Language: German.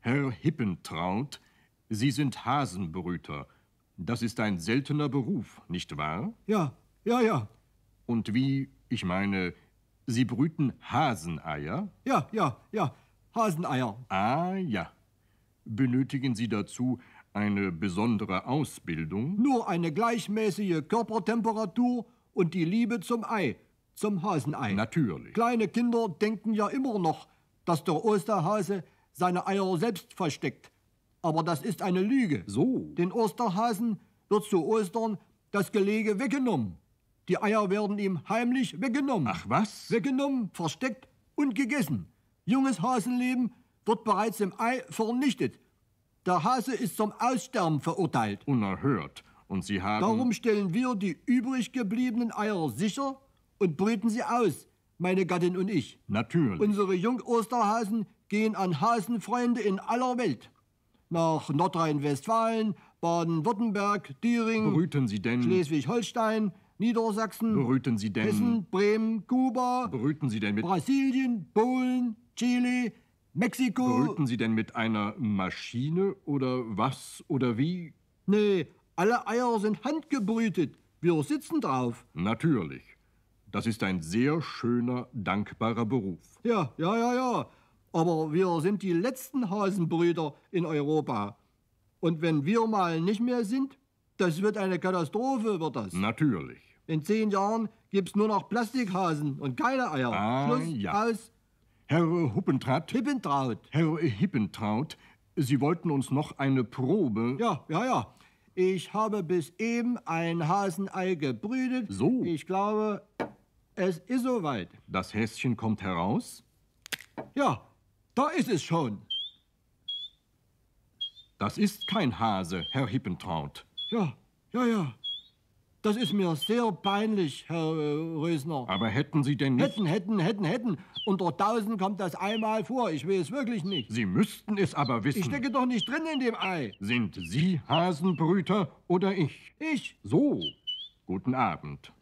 Herr Hippentraut, Sie sind Hasenbrüter. Das ist ein seltener Beruf, nicht wahr? Ja, ja, ja. Und wie, ich meine, Sie brüten Haseneier? Ja, ja, ja, Haseneier. Ah, ja. Benötigen Sie dazu eine besondere Ausbildung? Nur eine gleichmäßige Körpertemperatur und die Liebe zum Ei, zum Hasenei. Natürlich. Kleine Kinder denken ja immer noch, dass der Osterhase seine Eier selbst versteckt. Aber das ist eine Lüge. So. Den Osterhasen wird zu Ostern das Gelege weggenommen. Die Eier werden ihm heimlich weggenommen. Ach was? Weggenommen, versteckt und gegessen. Junges Hasenleben wird bereits im Ei vernichtet. Der Hase ist zum Aussterben verurteilt. Unerhört. Und Sie haben. Darum stellen wir die übrig gebliebenen Eier sicher und brüten sie aus, meine Gattin und ich. Natürlich. Unsere Jung-Osterhasen gehen an Hasenfreunde in aller Welt. Nach Nordrhein-Westfalen, Baden-Württemberg, Thüringen. Brüten Sie denn? Schleswig-Holstein, Niedersachsen. Brüten Sie denn? Hessen, Bremen, Kuba. Brüten Sie denn mit? Brasilien, Polen, Chile, Mexiko. Brüten Sie denn mit einer Maschine oder was oder wie? Nee, alle Eier sind handgebrütet. Wir sitzen drauf. Natürlich. Das ist ein sehr schöner, dankbarer Beruf. Ja, ja, ja, ja. Aber wir sind die letzten Hasenbrüder in Europa. Und wenn wir mal nicht mehr sind, das wird eine Katastrophe, wird das. Natürlich. In zehn Jahren gibt's nur noch Plastikhasen und keine Eier. Ah, Schluss, ja. aus. Herr Huppentraut. Hippentraut. Herr Hippentraut, Sie wollten uns noch eine Probe. Ja, ja, ja. Ich habe bis eben ein Hasenei gebrütet. So. Ich glaube, es ist soweit. Das Häschen kommt heraus? Ja, da ist es schon. Das ist kein Hase, Herr Hippentraut. Ja, ja, ja. Das ist mir sehr peinlich, Herr äh, Rösner. Aber hätten Sie denn nicht... Hätten, hätten, hätten, hätten. Unter tausend kommt das einmal vor. Ich will es wirklich nicht. Sie müssten es aber wissen. Ich stecke doch nicht drin in dem Ei. Sind Sie Hasenbrüter oder ich? Ich. So. Guten Abend.